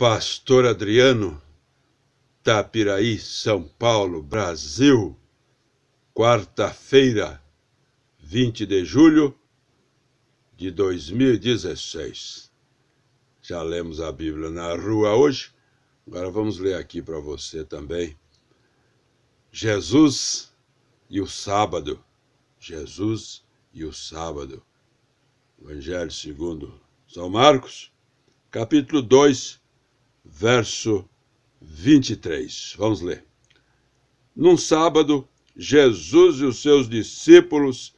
Pastor Adriano, Tapiraí, São Paulo, Brasil, quarta-feira, 20 de julho de 2016. Já lemos a Bíblia na rua hoje, agora vamos ler aqui para você também. Jesus e o sábado. Jesus e o sábado. Evangelho segundo São Marcos, capítulo 2, verso 23. Vamos ler. Num sábado, Jesus e os seus discípulos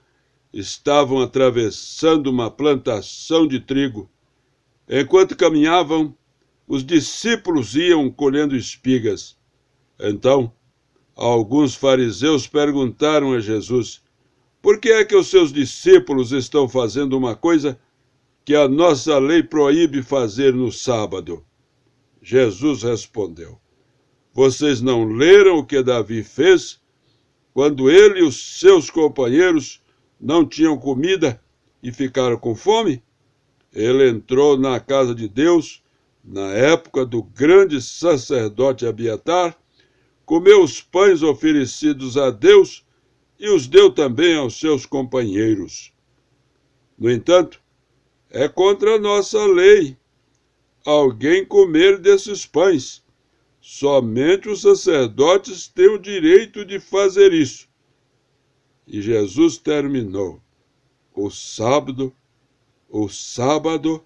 estavam atravessando uma plantação de trigo. Enquanto caminhavam, os discípulos iam colhendo espigas. Então, alguns fariseus perguntaram a Jesus: Por que é que os seus discípulos estão fazendo uma coisa que a nossa lei proíbe fazer no sábado? Jesus respondeu: Vocês não leram o que Davi fez quando ele e os seus companheiros não tinham comida e ficaram com fome? Ele entrou na casa de Deus na época do grande sacerdote Abiatar, comeu os pães oferecidos a Deus e os deu também aos seus companheiros. No entanto, é contra a nossa lei alguém comer desses pães. Somente os sacerdotes têm o direito de fazer isso. E Jesus terminou. O sábado, o sábado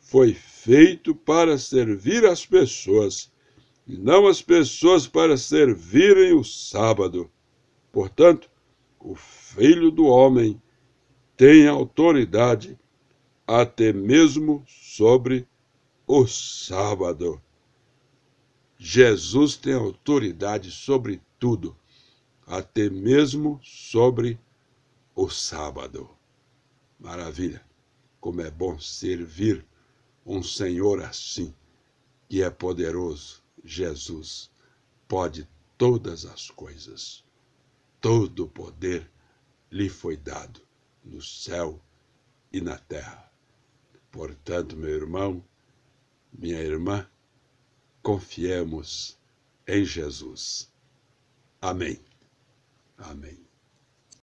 foi feito para servir as pessoas, e não as pessoas para servirem o sábado. Portanto, o Filho do Homem tem autoridade até mesmo sobre o sábado. Jesus tem autoridade sobre tudo, até mesmo sobre o sábado. Maravilha! Como é bom servir um Senhor assim, que é poderoso. Jesus pode todas as coisas. Todo o poder lhe foi dado no céu e na terra. Portanto, meu irmão, minha irmã, confiemos em Jesus. Amém. Amém.